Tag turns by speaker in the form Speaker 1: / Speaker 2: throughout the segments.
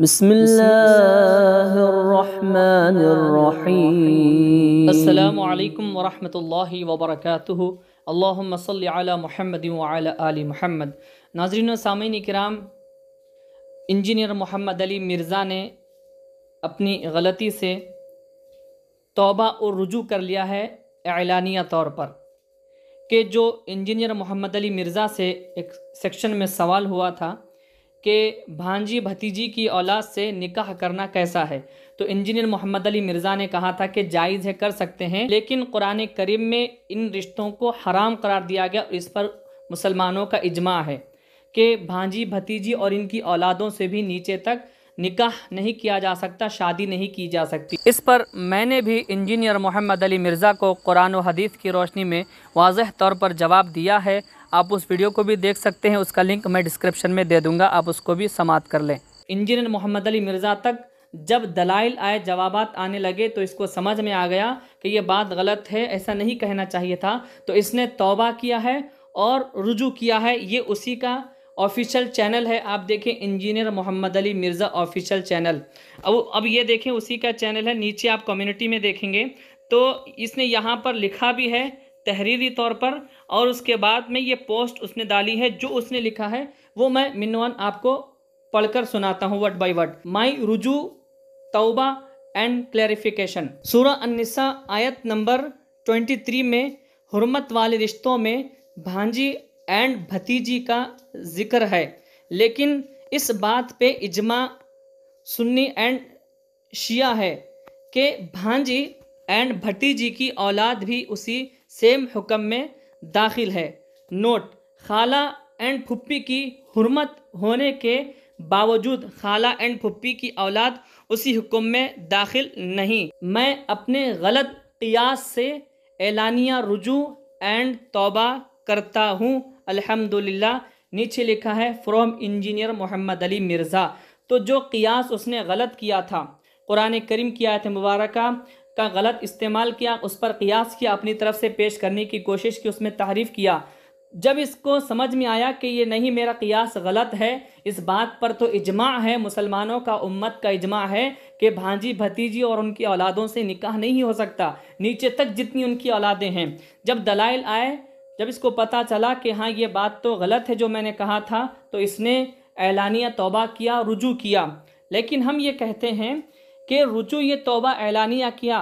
Speaker 1: بسم الله الرحمن الرحيم السلام عليكم ورحمة الله وبركاته اللهم صل على محمد وعلى آل محمد नाजरीन सामीन कराम इंजीनियर मोहम्मद अली मिर्ज़ा ने अपनी गलती से तोबा और रुजू कर लिया है एलानिया तौर पर कि जो इंजीनियर मोहम्मद अली मिर्ज़ा से एक सेक्शन में सवाल हुआ था के भांजी भतीजी की औलाद से निकाह करना कैसा है तो इंजीनियर मोहम्मद अली मिर्ज़ा ने कहा था कि जायज़ है कर सकते हैं लेकिन कुरान करीम में इन रिश्तों को हराम करार दिया गया और इस पर मुसलमानों का इजमा है कि भांजी भतीजी और इनकी औलादों से भी नीचे तक निकाह नहीं किया जा सकता शादी नहीं की जा सकती इस पर मैंने भी इंजीनियर मोहम्मद अली मिर्ज़ा को कुरान हदीस की रोशनी में वाजह तौर पर जवाब दिया है आप उस वीडियो को भी देख सकते हैं उसका लिंक मैं डिस्क्रिप्शन में दे दूँगा आप उसको भी समाप्त कर लें इंजीनियर मोहम्मद अली मिर्ज़ा तक जब दलाइल आए जवाब आने लगे तो इसको समझ में आ गया कि ये बात गलत है ऐसा नहीं कहना चाहिए था तो इसने तौबा किया है और रुजू किया है ये उसी का ऑफिशियल चैनल है आप देखें engineer Mohammad Ali Mirza official channel अब अब ये देखें उसी का चैनल है नीचे आप कम्युनिटी में देखेंगे तो इसने यहाँ पर लिखा भी है तहरीरी तौर पर और उसके बाद में ये पोस्ट उसने डाली है जो उसने लिखा है वो मैं मिनवान आपको पढ़कर सुनाता हूँ वर्ड बाई वर्ड माई रुजू तौबा एंड क्लैरिफिकेशन सूरा अनिसा आयत नंबर 23 में हरमत वाले रिश्तों में भांजी एंड भतीजी का जिक्र है लेकिन इस बात पे इजमा सुन्नी एंड शिया है कि भांजी एंड भतीजी की औलाद भी उसी सेम हुक्म में दाखिल है नोट खाला एंड फुप्पी की हरमत होने के बावजूद खाला एंड फुप्पी की औलाद उसी हुक्म में दाखिल नहीं मैं अपने गलत कियास से एलानिया रुजू एंड तौबा करता हूँ अल्हम्दुलिल्लाह नीचे लिखा है फ्रॉम इंजीनियर मोहम्मद अली मिर्ज़ा तो जो कियास उसने गलत किया था कुरान करीम की आयत मुबारक का गलत इस्तेमाल किया उस पर कियास किया अपनी तरफ से पेश करने की कोशिश की उसमें तारीफ़ किया जब इसको समझ में आया कि ये नहीं मेरा कियास गलत है इस बात पर तो इजमा है मुसलमानों का उम्मत का इजमा है कि भांजी भतीजी और उनकी औलादों से निकाह नहीं हो सकता नीचे तक जितनी उनकी औलादें हैं जब दलाइल आए जब इसको पता चला कि हाँ ये बात तो गलत है जो मैंने कहा था तो इसने एलानिया तोबा किया रुजू किया लेकिन हम ये कहते हैं कि रुचू ये तोबा ऐलानिया किया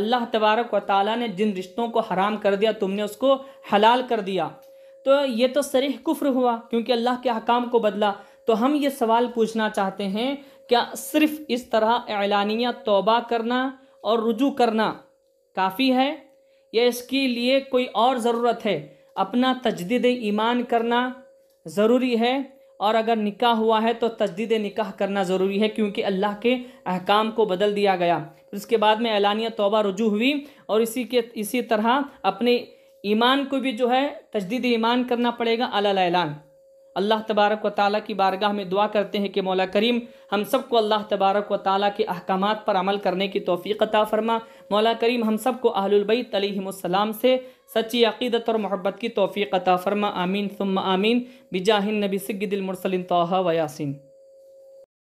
Speaker 1: अल्लाह तबारक व ताली ने जिन रिश्तों को हराम कर दिया तुमने उसको हलाल कर दिया तो ये तो सरीह कुफ्र हुआ क्योंकि अल्लाह के हकाम को बदला तो हम ये सवाल पूछना चाहते हैं क्या सिर्फ इस तरह ऐलानिया तोबा करना और रुजू करना काफ़ी है या इसके लिए कोई और ज़रूरत है अपना तजदीद ईमान करना ज़रूरी है और अगर निकाह हुआ है तो तजदीद निकाह करना ज़रूरी है क्योंकि अल्लाह के अहकाम को बदल दिया गया फिर उसके बाद में एलानिया तोबा रुजू हुई और इसी के इसी तरह अपने ईमान को भी जो है तजदीद ईमान करना पड़ेगा अलान अल्लाह तबारक व ताली की बारगाह में दुआ करते हैं कि मौला करीम हम सबको अल्लाह तबारक व ताली के अहकाम पर अमल करने की तोफ़ी अता फ़रमा मौला करीम हम सबको आहलबैत तलीसम से सच्ची अकीदत और मोहब्बत की तोफ़ी अता फ़रमा आमीन सुम आमीन बिजाहिन नबी सिग्दिलमरसलिन तोहा यासिन